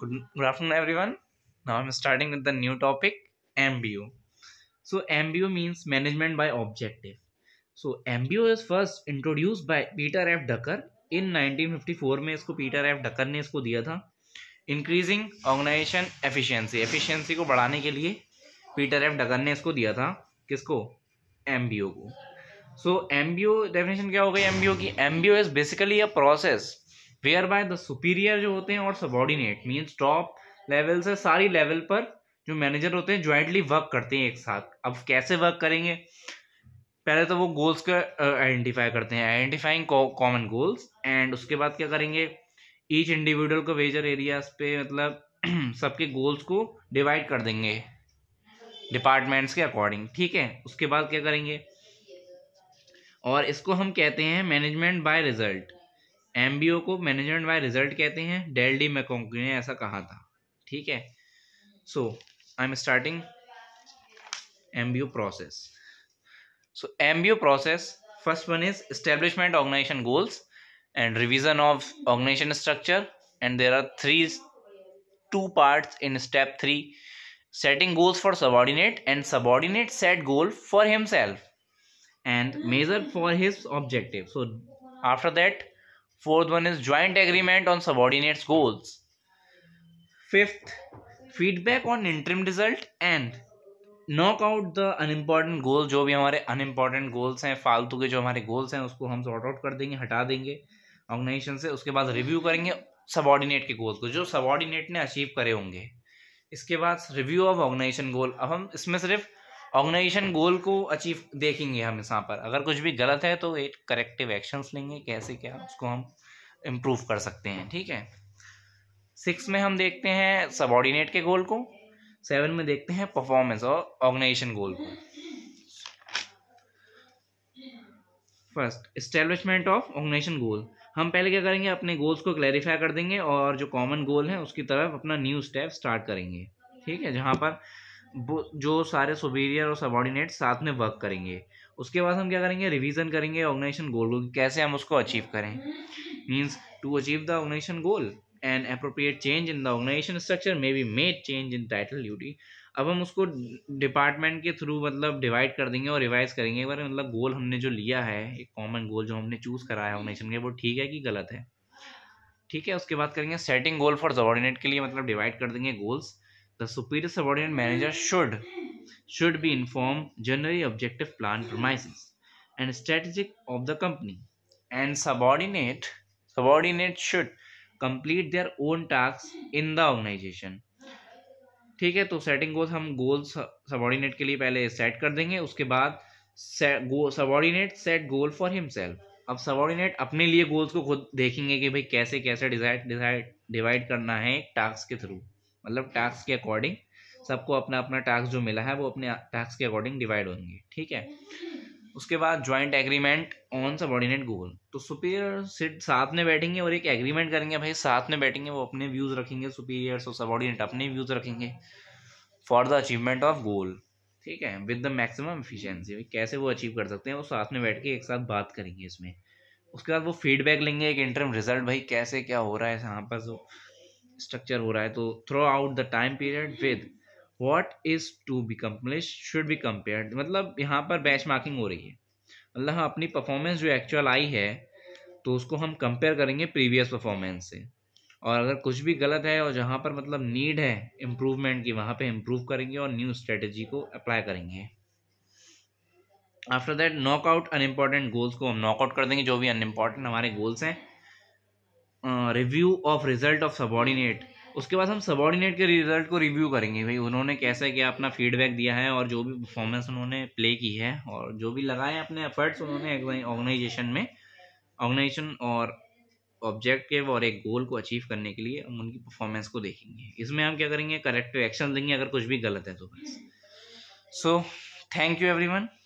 good, good afternoon everyone now i'm starting with the new topic mbo so mbo means management by objective so mbo is first introduced by peter f ducker इन 1954 में इसको Peter F डकर ने इसको दिया था increasing organisation efficiency efficiency को बढ़ाने के लिए पीटर एफ डकर ने इसको दिया था किसको एम को सो एम डेफिनेशन क्या हो गई एम की M is basically a process whereby the superior जो होते हैं और सबॉर्डिनेट मीन्स टॉप लेवल से सारी लेवल पर जो मैनेजर होते हैं ज्वाइंटली वर्क करते हैं एक साथ अब कैसे वर्क करेंगे पहले तो वो गोल्स का आइडेंटिफाई करते हैं आइडेंटिफाइंग कॉमन गोल्स एंड उसके बाद क्या करेंगे ईच इंडिविजुअल को वेजर एरियाज पे मतलब सबके गोल्स को डिवाइड कर देंगे डिपार्टमेंट्स के अकॉर्डिंग ठीक है उसके बाद क्या करेंगे और इसको हम कहते हैं मैनेजमेंट बाय रिजल्ट एम को मैनेजमेंट बाय रिजल्ट कहते हैं डेल्डी मैकोंग ने ऐसा कहा था ठीक है so I am starting M process so M process first one is establishment organization goals and revision of organization structure and there are three two part in step three setting goals for subordinate and subordinate set goal for himself and measure for his objective so after that fourth one is joint agreement on subordinates goals fifth feedback on interim result and knock out the unimportant गोल जो भी हमारे unimportant goals हैं फालतू के जो हमारे goals हैं उसको हम सॉर्ट आउट कर देंगे हटा देंगे ऑर्गेनाइजेशन से उसके बाद रिव्यू करेंगे सबॉर्डिनेट के गोल्स को जो सबॉर्डिनेट ने अचीव करे होंगे इसके बाद रिव्यू ऑफ ऑर्गेनाइजेशन गोल अब हम इसमें सिर्फ ऑर्गेनाइजेशन गोल को अचीव देखेंगे हम यहाँ पर अगर कुछ भी गलत है तो एक करेक्टिव एक्शंस लेंगे कैसे क्या उसको हम इम्प्रूव कर सकते हैं ठीक है सिक्स में हम देखते हैं सबॉर्डिनेट के गोल को सेवन में देखते हैं परफॉर्मेंस और ऑर्गेनाइजेशन गोल को first establishment of organization goal हम पहले क्या करेंगे अपने गोल्स को क्लैरिफाई कर देंगे और जो कॉमन गोल है उसकी तरफ अपना न्यू स्टेप स्टार्ट करेंगे ठीक है जहाँ पर वो जो सारे सुपीरियर और सबॉर्डिनेट साथ में वर्क करेंगे उसके बाद हम क्या करेंगे रिवीजन करेंगे ऑर्गेनाइजेशन गोल को कैसे हम उसको अचीव करें means to achieve the organization goal and appropriate change in the organization structure may be made change in title duty अब हम उसको डिपार्टमेंट के थ्रू मतलब डिवाइड कर देंगे और रिवाइज करेंगे एक बार मतलब गोल हमने जो लिया है एक कॉमन गोल जो हमने चूज़ करा है ऑर्गेनाइजेशन के वो ठीक है कि गलत है ठीक है उसके बाद करेंगे सेटिंग गोल फॉर सबॉर्डिनेट के लिए मतलब डिवाइड कर देंगे goals the superior subordinate manager should should be informed generally objective plan premises and strategic of the company and subordinate subordinate should complete their own tasks in the organization ठीक है तो setting goals हम goals subordinate के लिए पहले set कर देंगे उसके बाद subordinate set goal for himself अब सबॉर्डिनेट अपने लिए गोल्स को खुद देखेंगे कि भाई कैसे कैसे डिवाइड करना है टास्क के थ्रू मतलब टास्क के अकॉर्डिंग सबको अपना अपना टास्क जो मिला है वो अपने टास्क के अकॉर्डिंग डिवाइड होंगे ठीक है उसके बाद joint agreement on subordinate goal तो सुपीरियर सिट साथ में बैठेंगे और एक एग्रीमेंट करेंगे भाई साथ में बैठेंगे वो अपने व्यूज़ रखेंगे सुपीरियर्स और सबॉर्डिनेट अपने व्यूज़ रखेंगे for the achievement of goal ठीक है विद द मैक्सिमम एफिशिएंसी कैसे वो अचीव कर सकते हैं वो साथ में बैठ के एक साथ बात करेंगे इसमें उसके बाद वो फीडबैक लेंगे एक इंटरम रिजल्ट भाई कैसे क्या हो रहा है यहाँ पर तो स्ट्रक्चर हो रहा है तो throughout the time period with what is to be accomplish should be compare मतलब यहाँ पर बैच मार्किंग हो रही है मतलब हम अपनी परफॉर्मेंस जो एक्चुअल आई है तो उसको हम कंपेयर करेंगे प्रीवियस परफॉर्मेंस से और अगर कुछ भी गलत है और जहाँ पर मतलब नीड है इम्प्रूवमेंट की वहाँ पे इम्प्रूव करेंगे और न्यू स्ट्रेटजी को अप्लाई करेंगे after that knockout unimportant goals को हम नॉकआउट कर देंगे जो भी अनइम्पॉर्टेंट हमारे गोल्स हैं review of result of subordinate उसके बाद हम सबॉर्डिनेट के रिजल्ट को रिव्यू करेंगे भाई उन्होंने कैसे क्या अपना फीडबैक दिया है और जो भी परफॉर्मेंस उन्होंने प्ले की है और जो भी लगाए अपने एफर्ट्स उन्होंने ऑर्गेनाइजेशन में ऑर्गेनाइजेशन और ऑब्जेक्टिव और एक गोल को अचीव करने के लिए हम उनकी परफॉर्मेंस को देखेंगे इसमें हम क्या करेंगे करेक्टिव एक्शन देंगे अगर कुछ भी गलत है तो सो थैंक यू एवरी